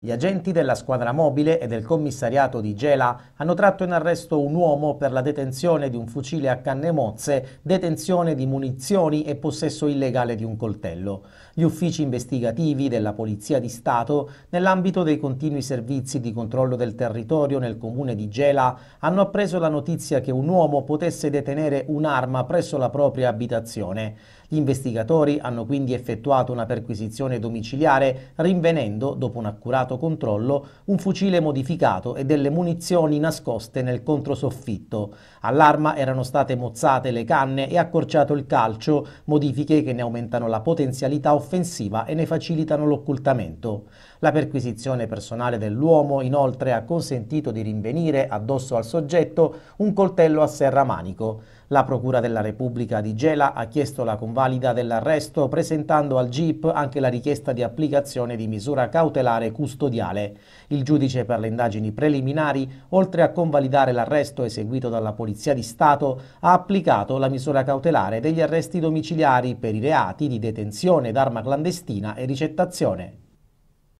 Gli agenti della squadra mobile e del commissariato di Gela hanno tratto in arresto un uomo per la detenzione di un fucile a canne mozze, detenzione di munizioni e possesso illegale di un coltello. Gli uffici investigativi della Polizia di Stato, nell'ambito dei continui servizi di controllo del territorio nel comune di Gela, hanno appreso la notizia che un uomo potesse detenere un'arma presso la propria abitazione. Gli investigatori hanno quindi effettuato una perquisizione domiciliare, rinvenendo, dopo un accurato immediato controllo un fucile modificato e delle munizioni nascoste nel controsoffitto. All'arma erano state mozzate le canne e accorciato il calcio, modifiche che ne aumentano la potenzialità offensiva e ne facilitano l'occultamento. La perquisizione personale dell'uomo inoltre ha consentito di rinvenire addosso al soggetto un coltello a serra manico. La Procura della Repubblica di Gela ha chiesto la convalida dell'arresto presentando al GIP anche la richiesta di applicazione di misura cautelare custodiale. Il giudice per le indagini preliminari, oltre a convalidare l'arresto eseguito dalla Polizia di Stato, ha applicato la misura cautelare degli arresti domiciliari per i reati di detenzione d'arma clandestina e ricettazione.